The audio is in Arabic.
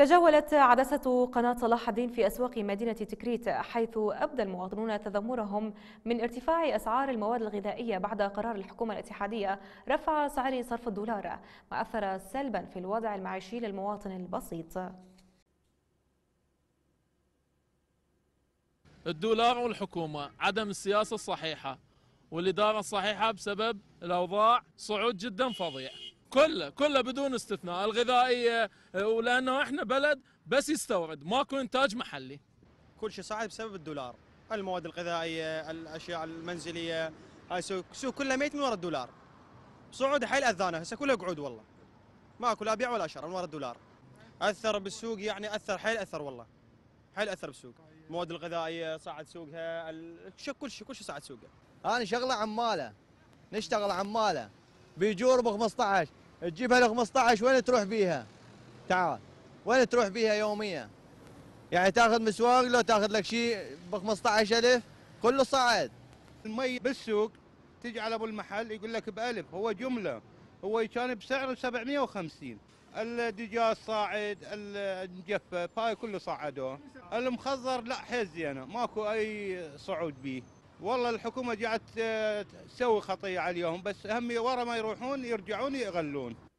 تجولت عدسة قناة صلاح الدين في أسواق مدينة تكريت حيث أبدى المواطنون تذمرهم من ارتفاع أسعار المواد الغذائية بعد قرار الحكومة الاتحادية رفع سعر صرف الدولار ما أثر سلبا في الوضع المعيشي للمواطن البسيط الدولار والحكومة عدم السياسة الصحيحة والإدارة الصحيحة بسبب الأوضاع صعود جدا فظيع كله كله بدون استثناء الغذائيه آه، ولانه احنا بلد بس يستورد ماكو انتاج محلي كل شيء صعب بسبب الدولار المواد الغذائيه الاشياء المنزليه هاي سوق سوق كله ميت من وراء الدولار صعود حيل اذانه هسه كله قعود والله ما لا بيع ولا شراء من وراء الدولار اثر بالسوق يعني اثر حيل اثر والله حيل اثر بالسوق المواد الغذائيه صعد سوقها كل شيء كل شيء صعد سوقه انا شغله عماله نشتغل عماله بيجور ب 15 تجيبها ل 15 وين تروح بيها؟ تعال وين تروح بيها يوميا؟ يعني تاخذ مسواق لو تاخذ لك شيء ب 15000 كله صعد المي بالسوق تجي على ابو المحل يقول لك ب 1000 هو جمله هو كان بسعره 750 الدجاج صاعد المجفف هاي كله صعدوه المخزر لا حيل زينه ماكو اي صعود بيه والله الحكومه جاءت آه، تسوي خطيه عليهم بس هم ورا ما يروحون يرجعون يغلون